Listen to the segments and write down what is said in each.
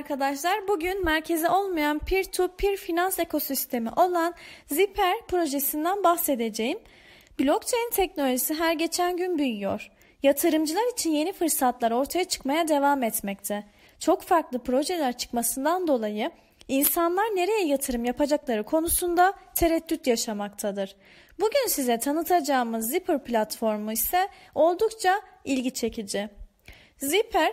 arkadaşlar. Bugün merkezi olmayan peer-to-peer -peer finans ekosistemi olan Zipper projesinden bahsedeceğim. Blockchain teknolojisi her geçen gün büyüyor. Yatırımcılar için yeni fırsatlar ortaya çıkmaya devam etmekte. Çok farklı projeler çıkmasından dolayı insanlar nereye yatırım yapacakları konusunda tereddüt yaşamaktadır. Bugün size tanıtacağımız Zipper platformu ise oldukça ilgi çekici. Zipper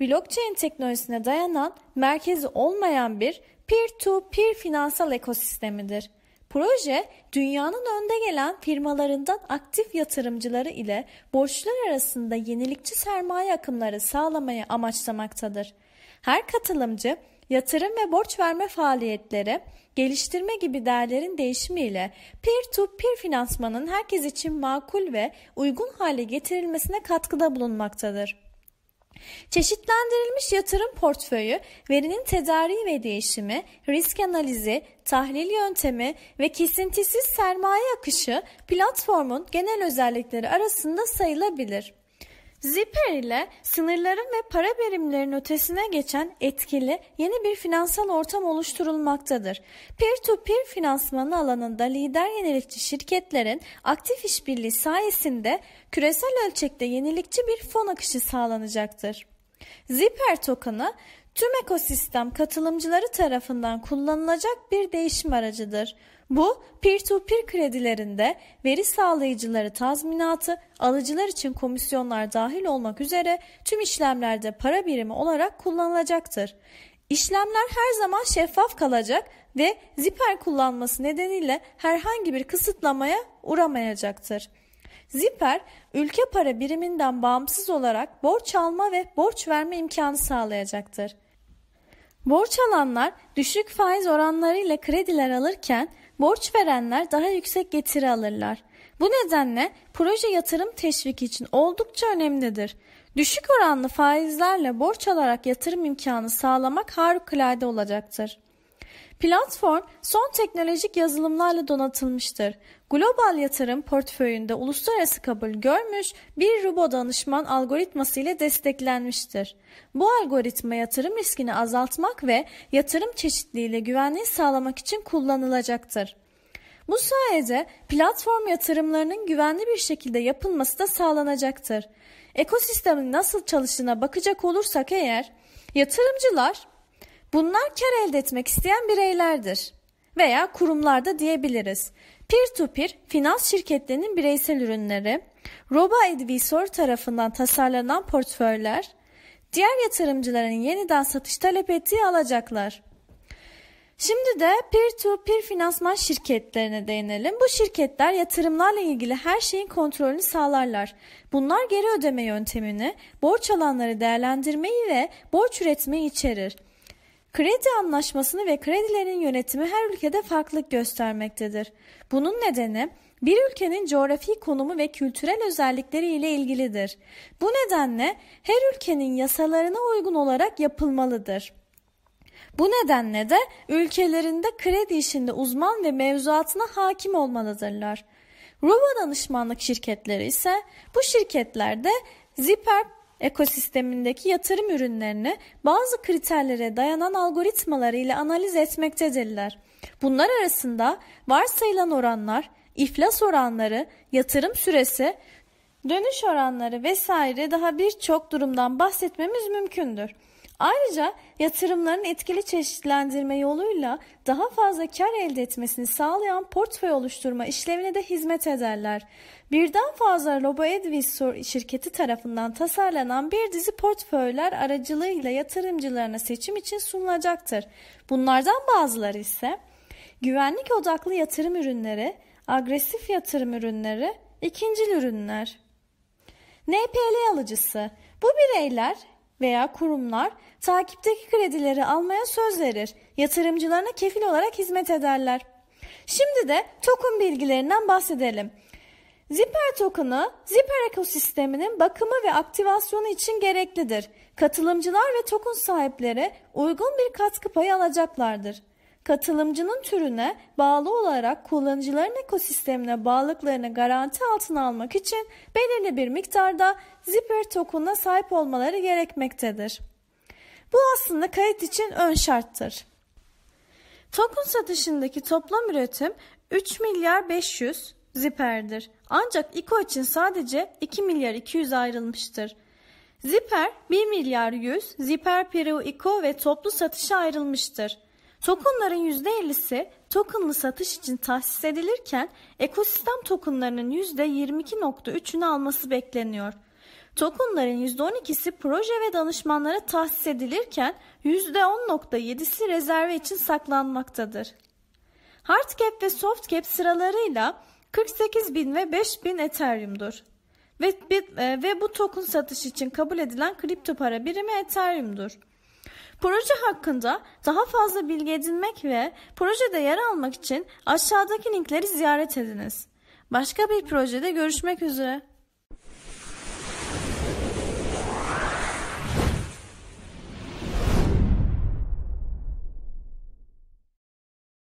blockchain teknolojisine dayanan merkezi olmayan bir peer-to-peer finansal ekosistemidir. Proje, dünyanın önde gelen firmalarından aktif yatırımcıları ile borçlular arasında yenilikçi sermaye akımları sağlamayı amaçlamaktadır. Her katılımcı, yatırım ve borç verme faaliyetleri, geliştirme gibi değerlerin değişimiyle peer to -peer finansmanın herkes için makul ve uygun hale getirilmesine katkıda bulunmaktadır. Çeşitlendirilmiş yatırım portföyü, verinin tedariği ve değişimi, risk analizi, tahlil yöntemi ve kesintisiz sermaye akışı platformun genel özellikleri arasında sayılabilir. Zipper ile sınırların ve para birimlerinin ötesine geçen etkili yeni bir finansal ortam oluşturulmaktadır. Peer-to-peer -peer finansmanı alanında lider yenilikçi şirketlerin aktif işbirliği sayesinde küresel ölçekte yenilikçi bir fon akışı sağlanacaktır. Zipper tokenı tüm ekosistem katılımcıları tarafından kullanılacak bir değişim aracıdır. Bu peer-to-peer -peer kredilerinde veri sağlayıcıları tazminatı alıcılar için komisyonlar dahil olmak üzere tüm işlemlerde para birimi olarak kullanılacaktır. İşlemler her zaman şeffaf kalacak ve zipper kullanması nedeniyle herhangi bir kısıtlamaya uğramayacaktır. Zipper, ülke para biriminden bağımsız olarak borç alma ve borç verme imkanı sağlayacaktır. Borç alanlar düşük faiz oranlarıyla krediler alırken borç verenler daha yüksek getiri alırlar. Bu nedenle proje yatırım teşviki için oldukça önemlidir. Düşük oranlı faizlerle borç alarak yatırım imkanı sağlamak harikulade olacaktır. Platform son teknolojik yazılımlarla donatılmıştır. Global yatırım portföyünde uluslararası kabul görmüş bir robo danışman algoritması ile desteklenmiştir. Bu algoritma yatırım riskini azaltmak ve yatırım çeşitliliğiyle güvenliği sağlamak için kullanılacaktır. Bu sayede platform yatırımlarının güvenli bir şekilde yapılması da sağlanacaktır. Ekosistemin nasıl çalıştığına bakacak olursak eğer, yatırımcılar Bunlar kar elde etmek isteyen bireylerdir veya kurumlarda diyebiliriz. Peer-to-peer -peer, finans şirketlerinin bireysel ürünleri, robo-advisor tarafından tasarlanan portföyler, diğer yatırımcıların yeniden satış talep ettiği alacaklar. Şimdi de peer-to-peer -peer finansman şirketlerine değinelim. Bu şirketler yatırımlarla ilgili her şeyin kontrolünü sağlarlar. Bunlar geri ödeme yöntemini, borç alanları değerlendirmeyi ve borç üretmeyi içerir. Kredi anlaşmasını ve kredilerin yönetimi her ülkede farklılık göstermektedir. Bunun nedeni bir ülkenin coğrafi konumu ve kültürel özellikleri ile ilgilidir. Bu nedenle her ülkenin yasalarına uygun olarak yapılmalıdır. Bu nedenle de ülkelerinde kredi işinde uzman ve mevzuatına hakim olmalıdırlar. Rova danışmanlık şirketleri ise bu şirketlerde Ziper ekosistemindeki yatırım ürünlerini bazı kriterlere dayanan algoritmaları ile analiz etmektedirler. Bunlar arasında varsayılan oranlar, iflas oranları, yatırım süresi, dönüş oranları vesaire daha birçok durumdan bahsetmemiz mümkündür. Ayrıca yatırımların etkili çeşitlendirme yoluyla daha fazla kar elde etmesini sağlayan portföy oluşturma işlevine de hizmet ederler. Birden fazla RoboAdvisor şirketi tarafından tasarlanan bir dizi portföyler aracılığıyla yatırımcılarına seçim için sunulacaktır. Bunlardan bazıları ise güvenlik odaklı yatırım ürünleri, agresif yatırım ürünleri, ikincil ürünler. NPL alıcısı bu bireyler veya kurumlar takipteki kredileri almaya söz verir, yatırımcılarına kefil olarak hizmet ederler. Şimdi de token bilgilerinden bahsedelim. Zipper token'ı Zipper ekosisteminin bakımı ve aktivasyonu için gereklidir. Katılımcılar ve token sahipleri uygun bir katkı payı alacaklardır. Katılımcının türüne bağlı olarak kullanıcıların ekosistemine bağlılıklarını garanti altına almak için belirli bir miktarda zipper token'a sahip olmaları gerekmektedir. Bu aslında kayıt için ön şarttır. Token satışındaki toplam üretim 3 milyar 500 Zipper'dir. Ancak ICO için sadece 2 milyar 200 ayrılmıştır. Zipper 1 milyar 100 Zipper Peru ICO ve toplu satışa ayrılmıştır. Tokenların %50'si tokenlı satış için tahsis edilirken ekosistem tokenlarının %22.3'ünü alması bekleniyor. Tokenların %12'si proje ve danışmanlara tahsis edilirken %10.7'si rezerve için saklanmaktadır. Hardcap ve softcap sıralarıyla 48 bin ve 5 bin Ethereum'dur. Ve, e, ve bu token satış için kabul edilen kripto para birimi Ethereum'dur. Proje hakkında daha fazla bilgi edinmek ve projede yer almak için aşağıdaki linkleri ziyaret ediniz. Başka bir projede görüşmek üzere.